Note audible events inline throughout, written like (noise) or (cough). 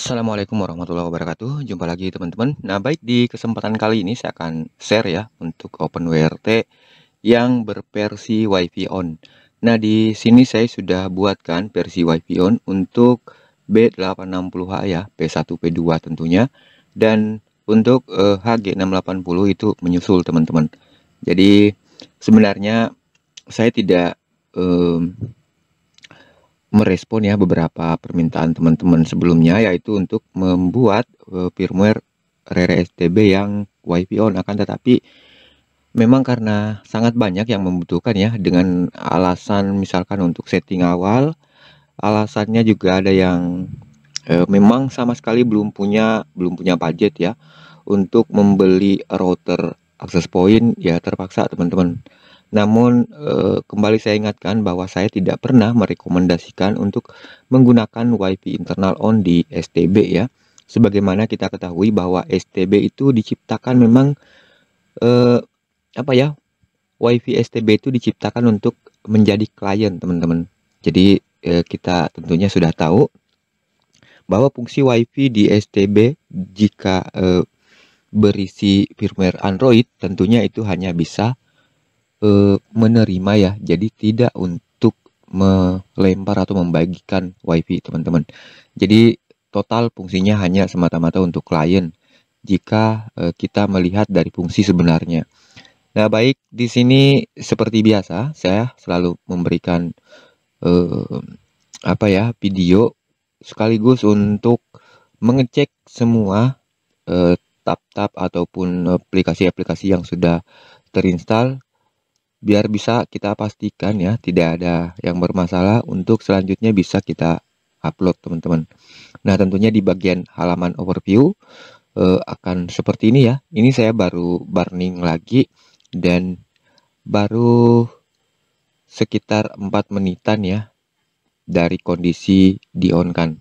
Assalamualaikum warahmatullahi wabarakatuh Jumpa lagi teman-teman Nah baik di kesempatan kali ini saya akan share ya Untuk OpenWRT yang berversi WiFi on Nah di sini saya sudah buatkan versi WiFi on Untuk B860H ya P1 P2 tentunya Dan untuk eh, HG680 itu menyusul teman-teman Jadi sebenarnya saya tidak eh, merespon ya beberapa permintaan teman-teman sebelumnya yaitu untuk membuat eh, firmware Rere STB yang WiFi on akan tetapi memang karena sangat banyak yang membutuhkan ya dengan alasan misalkan untuk setting awal alasannya juga ada yang e, memang sama sekali belum punya belum punya budget ya untuk membeli router access point ya terpaksa teman-teman namun eh, kembali saya ingatkan bahwa saya tidak pernah merekomendasikan untuk menggunakan WiFi internal on di STB ya. Sebagaimana kita ketahui bahwa STB itu diciptakan memang eh, apa ya? WiFi STB itu diciptakan untuk menjadi klien teman-teman. Jadi eh, kita tentunya sudah tahu bahwa fungsi WiFi di STB jika eh, berisi firmware Android tentunya itu hanya bisa e, menerima ya, jadi tidak untuk melempar atau membagikan WiFi teman-teman. Jadi total fungsinya hanya semata-mata untuk klien jika e, kita melihat dari fungsi sebenarnya. Nah baik di sini seperti biasa saya selalu memberikan eh, apa ya video sekaligus untuk mengecek semua tab-tab eh, ataupun aplikasi-aplikasi yang sudah terinstall biar bisa kita pastikan ya tidak ada yang bermasalah untuk selanjutnya bisa kita upload teman-teman. Nah tentunya di bagian halaman overview eh, akan seperti ini ya. Ini saya baru burning lagi dan baru sekitar 4 menitan ya dari kondisi di on kan.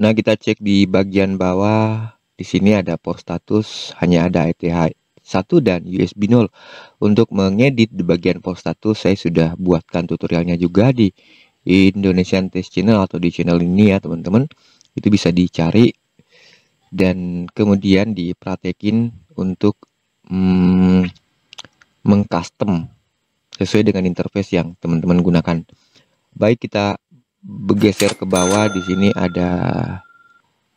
Nah kita cek di bagian bawah di sini ada post status hanya ada ETH 1 dan USB 0. Untuk mengedit di bagian post status saya sudah buatkan tutorialnya juga di Indonesian Test Channel atau di channel ini ya teman-teman. Itu bisa dicari dan kemudian dipraktekin untuk hmm, mengcustom sesuai dengan interface yang teman-teman gunakan. Baik kita bergeser ke bawah di sini ada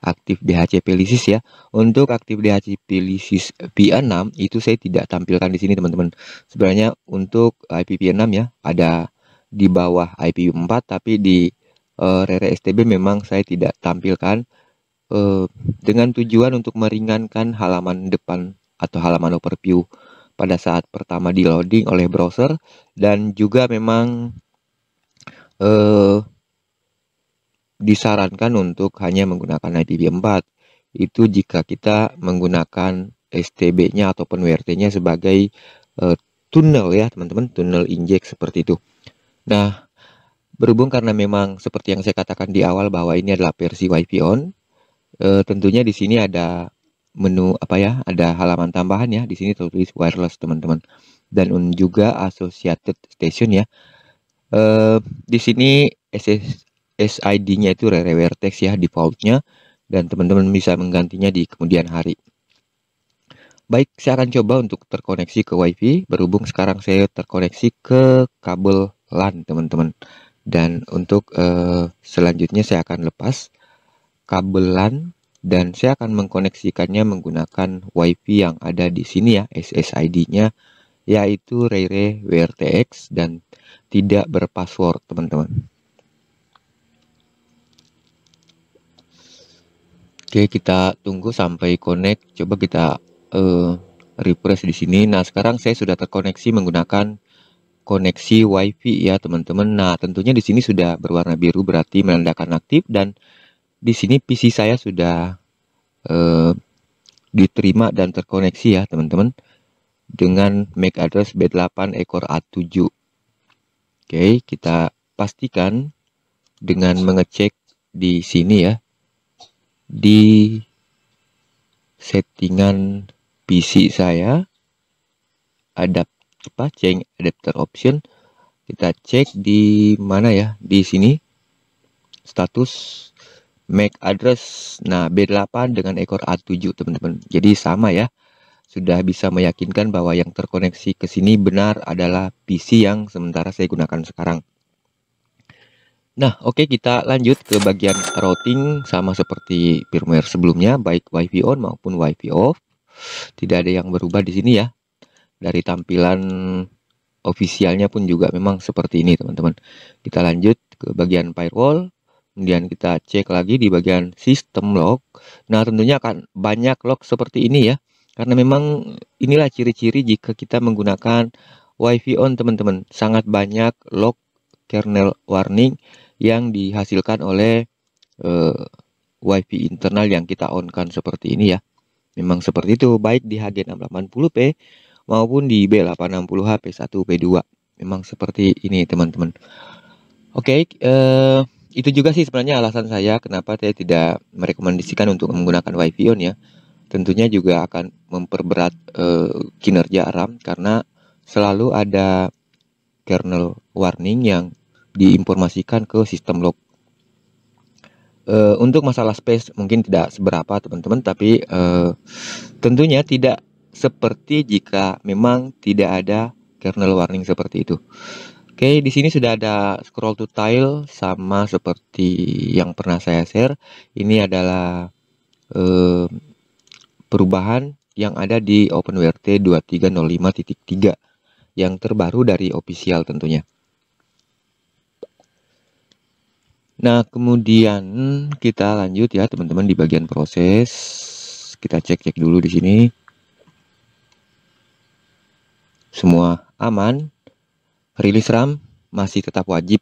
aktif DHCP lisis ya. Untuk aktif DHCP lisis v 6 itu saya tidak tampilkan di sini teman-teman. Sebenarnya untuk IPv6 ya ada di bawah IPv4 tapi di uh, Rere STB memang saya tidak tampilkan uh, dengan tujuan untuk meringankan halaman depan atau halaman overview pada saat pertama di loading oleh browser dan juga memang eh, disarankan untuk hanya menggunakan IPv4 itu jika kita menggunakan STB-nya ataupun WRT-nya sebagai e, tunnel ya teman-teman tunnel inject seperti itu nah berhubung karena memang seperti yang saya katakan di awal bahwa ini adalah versi Wi-Fi on e, tentunya di sini ada menu apa ya ada halaman tambahan ya di sini tertulis wireless teman-teman dan juga associated station ya e, di sini SS, SID-nya itu Rere Vertex ya defaultnya dan teman-teman bisa menggantinya di kemudian hari. Baik, saya akan coba untuk terkoneksi ke WiFi. Berhubung sekarang saya terkoneksi ke kabel LAN, teman-teman. Dan untuk uh, selanjutnya saya akan lepas kabel LAN dan saya akan mengkoneksikannya menggunakan WiFi yang ada di sini ya, SSID-nya yaitu Rere Vertex dan tidak berpassword, teman-teman. Oke, kita tunggu sampai connect. Coba kita uh, refresh di sini. Nah, sekarang saya sudah terkoneksi menggunakan koneksi WiFi ya, teman-teman. Nah, tentunya di sini sudah berwarna biru berarti menandakan aktif dan di sini PC saya sudah uh, diterima dan terkoneksi ya, teman-teman. Dengan MAC address B8 ekor A7. Oke, kita pastikan dengan mengecek di sini ya di settingan PC saya adapt apa change adapter option kita cek di mana ya di sini status MAC address nah B8 dengan ekor A7 teman-teman jadi sama ya sudah bisa meyakinkan bahwa yang terkoneksi ke sini benar adalah PC yang sementara saya gunakan sekarang Nah, oke okay, kita lanjut ke bagian routing sama seperti firmware sebelumnya, baik WiFi on maupun WiFi off. Tidak ada yang berubah di sini ya. Dari tampilan ofisialnya pun juga memang seperti ini, teman-teman. Kita lanjut ke bagian firewall, kemudian kita cek lagi di bagian system log. Nah, tentunya akan banyak log seperti ini ya. Karena memang inilah ciri-ciri jika kita menggunakan WiFi on, teman-teman. Sangat banyak log kernel warning yang dihasilkan oleh uh, eh, WiFi internal yang kita onkan seperti ini ya. Memang seperti itu, baik di hg 680 p maupun di b 860 hp 1 P2. Memang seperti ini teman-teman. Oke, okay, eh, itu juga sih sebenarnya alasan saya kenapa saya tidak merekomendasikan untuk menggunakan WiFi on ya. Tentunya juga akan memperberat eh, kinerja RAM karena selalu ada kernel warning yang diinformasikan ke sistem log. E, untuk masalah space mungkin tidak seberapa teman-teman, tapi e, tentunya tidak seperti jika memang tidak ada kernel warning seperti itu. Oke, di sini sudah ada scroll to tile sama seperti yang pernah saya share. Ini adalah e, perubahan yang ada di OpenWrt 2305.3 yang terbaru dari official tentunya. Nah, kemudian kita lanjut ya teman-teman di bagian proses. Kita cek-cek dulu di sini. Semua aman. Rilis RAM masih tetap wajib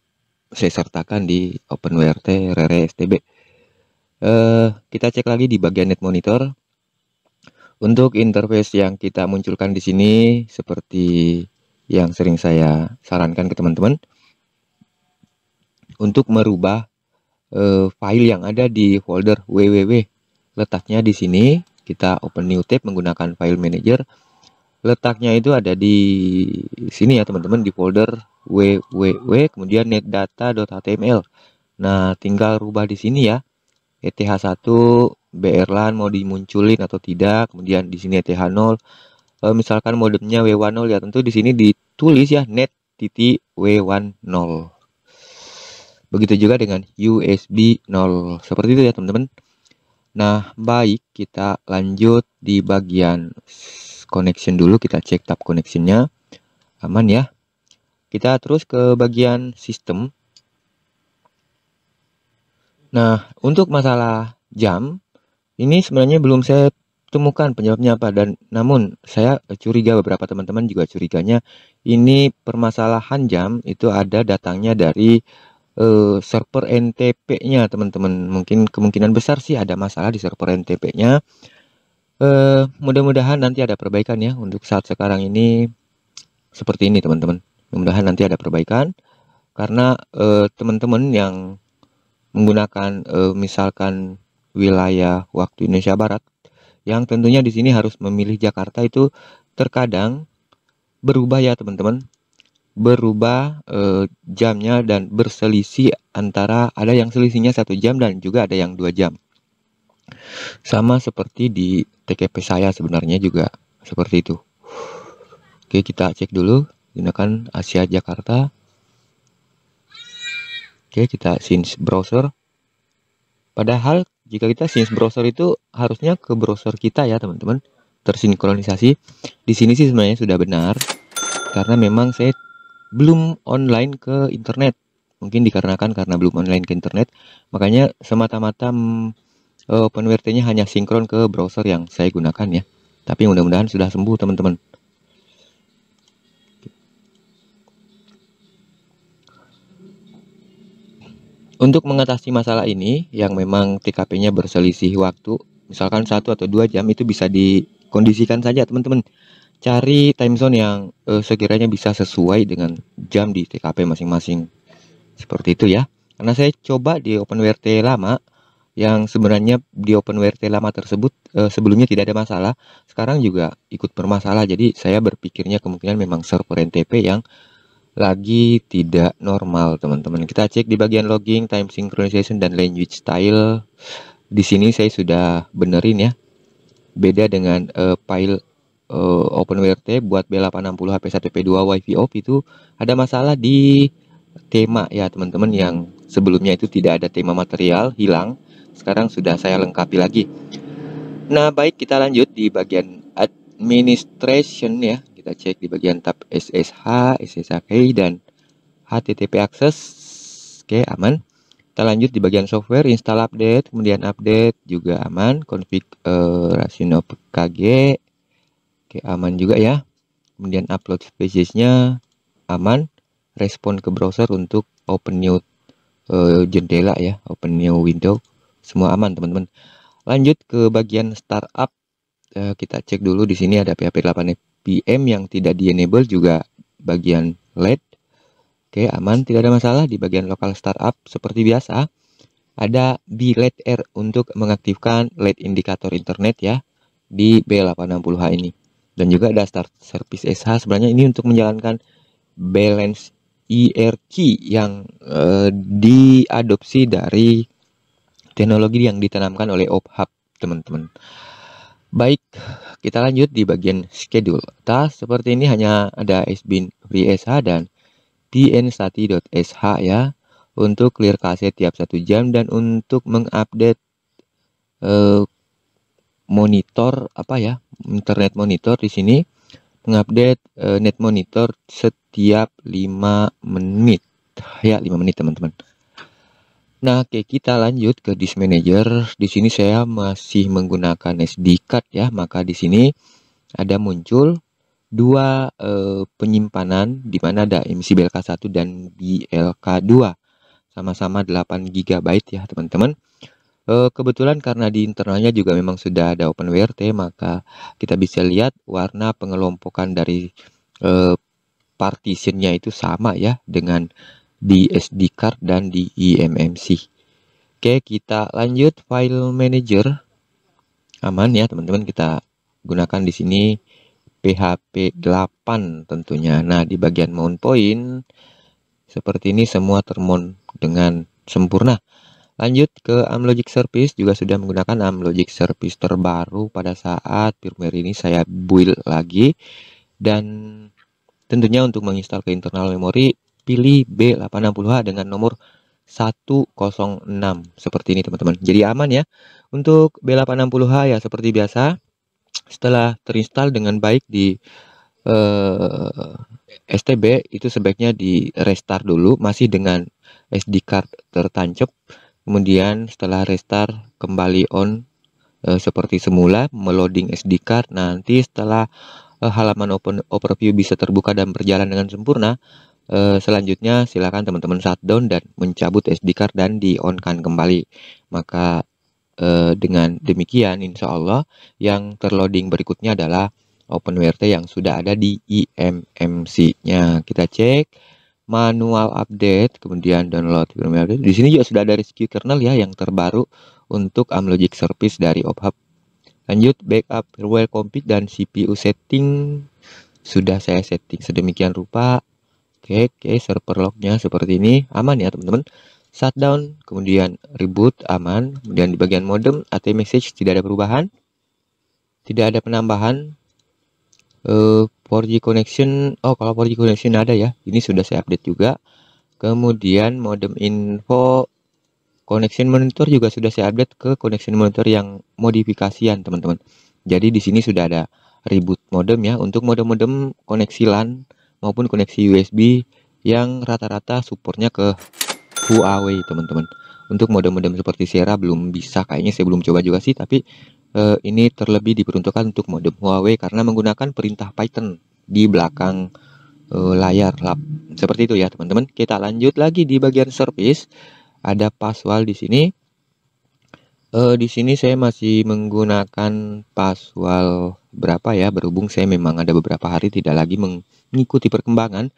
saya sertakan di OpenWRT Rere STB. Eh, kita cek lagi di bagian net monitor. Untuk interface yang kita munculkan di sini seperti yang sering saya sarankan ke teman-teman untuk merubah e, file yang ada di folder www. Letaknya di sini, kita open new tab menggunakan file manager. Letaknya itu ada di sini ya teman-teman di folder www kemudian netdata.html. Nah, tinggal rubah di sini ya. ETH1 BRLAN mau dimunculin atau tidak, kemudian di sini ETH0 e, eh, misalkan modemnya W10 ya tentu di sini ditulis ya net titik W10. Begitu juga dengan USB 0. Seperti itu ya teman-teman. Nah, baik kita lanjut di bagian connection dulu. Kita cek tab connectionnya. Aman ya. Kita terus ke bagian sistem. Nah, untuk masalah jam, ini sebenarnya belum saya temukan penyebabnya apa dan namun saya curiga beberapa teman-teman juga curiganya ini permasalahan jam itu ada datangnya dari uh, server NTP-nya teman-teman. Mungkin kemungkinan besar sih ada masalah di server NTP-nya. Uh, eh, mudah-mudahan nanti ada perbaikan ya untuk saat sekarang ini seperti ini teman-teman. Mudah-mudahan nanti ada perbaikan karena eh, teman-teman yang menggunakan uh, misalkan wilayah waktu Indonesia Barat yang tentunya di sini harus memilih Jakarta itu terkadang berubah ya teman-teman berubah e, jamnya dan berselisih antara ada yang selisihnya satu jam dan juga ada yang dua jam. Sama seperti di TKP saya sebenarnya juga seperti itu. Oke kita cek dulu gunakan Asia Jakarta. Oke kita since browser. Padahal jika kita since browser itu harusnya ke browser kita ya teman-teman tersinkronisasi. Di sini sih sebenarnya sudah benar karena memang saya belum online ke internet. Mungkin dikarenakan karena belum online ke internet, makanya semata-mata uh, mm, eh, nya hanya sinkron ke browser yang saya gunakan ya. Tapi mudah-mudahan sudah sembuh teman-teman. Untuk mengatasi masalah ini yang memang TKP-nya berselisih waktu, misalkan satu atau dua jam itu bisa dikondisikan saja teman-teman cari time zone yang uh, sekiranya bisa sesuai dengan jam di TKP masing-masing. Seperti itu ya. Karena saya coba di OpenWrt lama yang sebenarnya di OpenWrt lama tersebut eh, sebelumnya tidak ada masalah, sekarang juga ikut bermasalah. Jadi saya berpikirnya kemungkinan memang server NTP yang lagi tidak normal, teman-teman. Kita cek di bagian logging, time synchronization dan language style. Di sini saya sudah benerin ya. Beda dengan eh, file uh, eh, OpenWrt buat B860 HP1P2 WiFi off itu ada masalah di tema ya teman-teman yang sebelumnya itu tidak ada tema material hilang sekarang sudah saya lengkapi lagi nah baik kita lanjut di bagian administration ya kita cek di bagian tab SSH, sshk dan HTTP access oke aman kita lanjut di bagian software install update kemudian update juga aman config uh, eh, rasino KG Oke, aman juga ya. Kemudian upload spesiesnya aman. Respon ke browser untuk open new uh, jendela ya, open new window. Semua aman, teman-teman. Lanjut ke bagian startup. Uh, kita cek dulu di sini ada PHP 8 PM yang tidak di-enable juga bagian LED. Oke, aman, tidak ada masalah di bagian lokal startup seperti biasa. Ada led R untuk mengaktifkan LED indikator internet ya di B860H e ini dan juga ada start service SH sebenarnya ini untuk menjalankan balance ERC yang uh, diadopsi dari teknologi yang ditanamkan oleh OpHub teman-teman baik kita lanjut di bagian schedule task seperti ini hanya ada SBIN free SH dan SH ya untuk clear kaset tiap satu jam dan untuk mengupdate uh, monitor apa ya internet monitor di sini mengupdate uh, net monitor setiap 5 menit ya 5 menit teman-teman Nah, oke kita lanjut ke disk manager. Di sini saya masih menggunakan SD card ya, maka di sini ada muncul dua uh, penyimpanan di mana ada MCBLK BLK1 dan BLK2. Sama-sama 8 GB ya, teman-teman. Eh, kebetulan karena di internalnya juga memang sudah ada OpenWrt, maka kita bisa lihat warna pengelompokan dari e, partitionnya itu sama ya dengan di iya. SD card dan di eMMC. Oke, kita lanjut file manager. Aman ya teman-teman, kita gunakan di sini PHP 8 tentunya. Nah, di bagian mount point seperti ini semua termount dengan sempurna. Lanjut ke Amlogic Service juga sudah menggunakan Amlogic Service terbaru pada saat firmware ini saya build lagi dan tentunya untuk menginstal ke internal memory pilih B860H dengan nomor 106 seperti ini teman-teman. Jadi aman ya. Untuk B860H ya seperti biasa setelah terinstal dengan baik di eh, STB itu sebaiknya di restart dulu masih dengan SD card tertancap kemudian setelah restart kembali on eh, seperti semula meloading SD card nanti setelah eh, halaman open overview bisa terbuka dan berjalan dengan sempurna eh, selanjutnya silakan teman-teman shutdown dan mencabut SD card dan di on kan kembali maka dengan demikian insya Allah yang terloading berikutnya adalah OpenWRT yang sudah ada di IMMC-nya kita cek manual update, kemudian download firmware update. Di sini juga sudah ada rescue kernel ya yang terbaru untuk Amlogic Service dari OpHub. Lanjut backup firmware compute dan CPU setting sudah saya setting sedemikian rupa. Oke, oke server lognya seperti ini aman ya teman-teman. Shutdown, kemudian reboot aman, kemudian di bagian modem AT message tidak ada perubahan, tidak ada penambahan. Uh, 4G connection oh kalau 4G connection ada ya ini sudah saya update juga kemudian modem info connection monitor juga sudah saya update ke connection monitor yang modifikasian teman-teman jadi di sini sudah ada reboot modem ya untuk modem-modem koneksi LAN maupun koneksi USB yang rata-rata supportnya ke Huawei teman-teman untuk modem-modem seperti Sierra belum bisa kayaknya saya belum coba juga sih tapi eh, ini terlebih diperuntukkan untuk modem Huawei karena menggunakan perintah Python di belakang eh, layar lap. Seperti itu ya teman-teman. Kita lanjut lagi di bagian service. Ada password di sini. Eh, di sini saya masih menggunakan password berapa ya berhubung saya memang ada beberapa hari tidak lagi mengikuti perkembangan.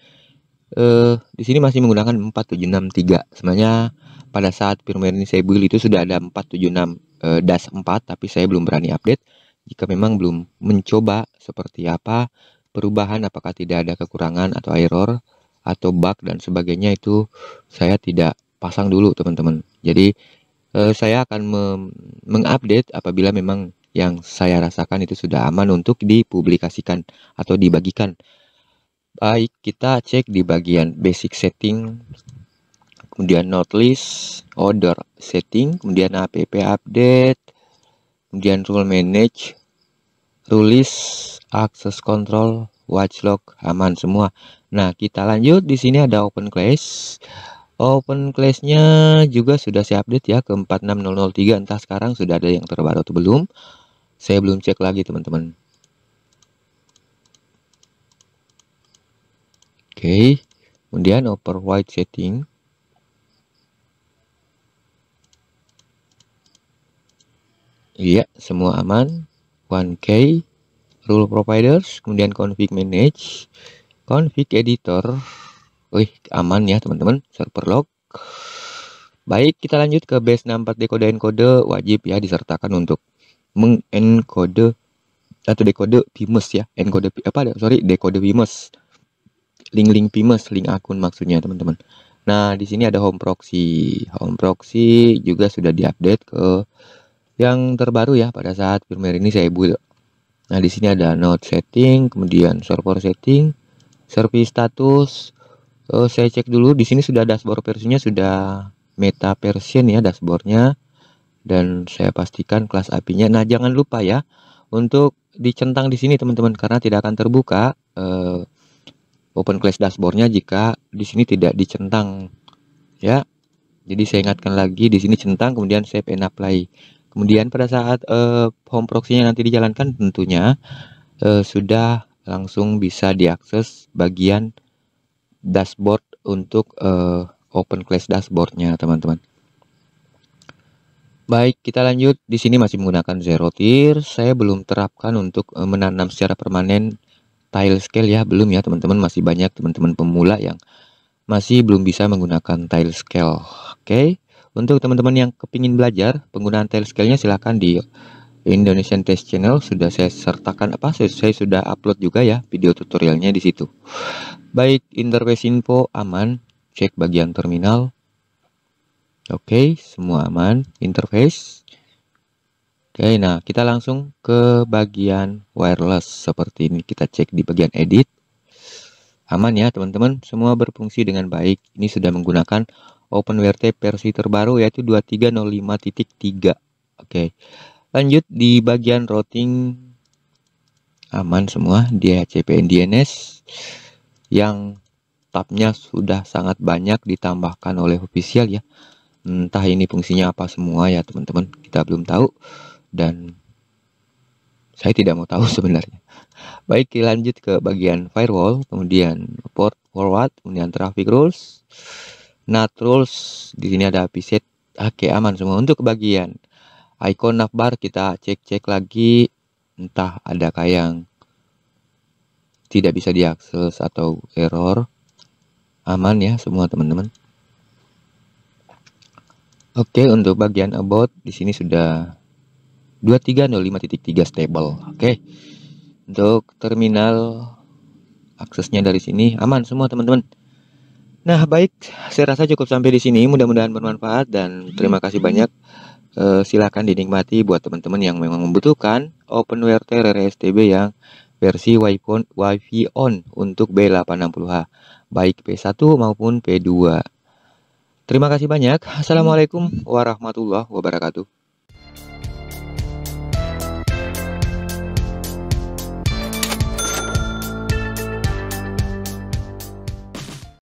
Eh, di sini masih menggunakan 4763. Sebenarnya pada saat firmware ini saya beli itu sudah ada 476 Eh, DAS 4 tapi saya belum berani update jika memang belum mencoba seperti apa perubahan apakah tidak ada kekurangan atau error atau bug dan sebagainya itu saya tidak pasang dulu teman-teman. Jadi eh, saya akan mengupdate apabila memang yang saya rasakan itu sudah aman untuk dipublikasikan atau dibagikan. Baik, kita cek di bagian basic setting kemudian not list order, setting, kemudian app update, kemudian rule manage, rule list, access control, log aman semua. Nah, kita lanjut di sini ada open class. Open class-nya juga sudah saya update ya ke 46003 entah sekarang sudah ada yang terbaru atau belum. Saya belum cek lagi teman-teman. Oke, okay. kemudian override setting. Iya, semua aman. One k rule providers, kemudian config manage, config editor. Wih, aman ya teman-teman, server log. Baik, kita lanjut ke base 64 dekode encode wajib ya disertakan untuk mengencode atau dekode Pimus e ya, encode apa sorry dekode Pimus. E Link-link Pimus, e link akun maksudnya teman-teman. Nah, di sini ada home proxy. Home proxy juga sudah diupdate ke yang terbaru ya pada saat firmware ini saya build. Nah, di sini ada node setting, kemudian server setting, service status. Uh, saya cek dulu di sini sudah dashboard versinya sudah meta version ya dashboardnya dan saya pastikan kelas apinya. Nah, jangan lupa ya untuk dicentang di sini teman-teman karena tidak akan terbuka uh, open class dashboardnya jika di sini tidak dicentang ya. Jadi saya ingatkan lagi di sini centang kemudian save and apply. Kemudian pada saat uh, eh, home proxy-nya nanti dijalankan tentunya uh, sudah langsung bisa diakses bagian dashboard untuk uh, open class dashboardnya teman-teman. Baik, kita lanjut. Di sini masih menggunakan zero tier. Saya belum terapkan untuk uh, menanam secara permanen tile scale ya, belum ya teman-teman. Masih banyak teman-teman pemula yang masih belum bisa menggunakan tile scale. Oke. Okay. Untuk teman-teman yang kepingin belajar penggunaan telescale-nya silahkan di Indonesian Test Channel sudah saya sertakan apa saya sudah upload juga ya video tutorialnya di situ. Baik, interface info aman, cek bagian terminal. Oke, okay, semua aman, interface. Oke, okay, nah kita langsung ke bagian wireless seperti ini kita cek di bagian edit. Aman ya teman-teman, semua berfungsi dengan baik. Ini sudah menggunakan OpenWrt versi terbaru yaitu 2305.3. Oke. Lanjut di bagian routing aman semua DHCP DNS yang tabnya sudah sangat banyak ditambahkan oleh official ya. Entah ini fungsinya apa semua ya teman-teman, kita belum tahu dan saya tidak mau tahu (laughs) sebenarnya. Baik, lanjut ke bagian firewall, kemudian port forward, kemudian traffic rules. Nah rules di sini ada preset. Ah, oke, aman semua untuk bagian Icon navbar kita cek-cek lagi entah ada kayak yang tidak bisa diakses atau error. Aman ya semua teman-teman. Oke, untuk bagian about di sini sudah 2305.3 stable. Oke. Untuk terminal aksesnya dari sini aman semua teman-teman. Nah, baik, saya rasa cukup sampai di sini. Mudah-mudahan bermanfaat dan terima kasih banyak. E, eh, silahkan dinikmati buat teman-teman yang memang membutuhkan OpenWrt RRSTB yang versi WiFi on, on untuk B860H, baik P1 maupun P2. Terima kasih banyak. Assalamualaikum warahmatullahi wabarakatuh.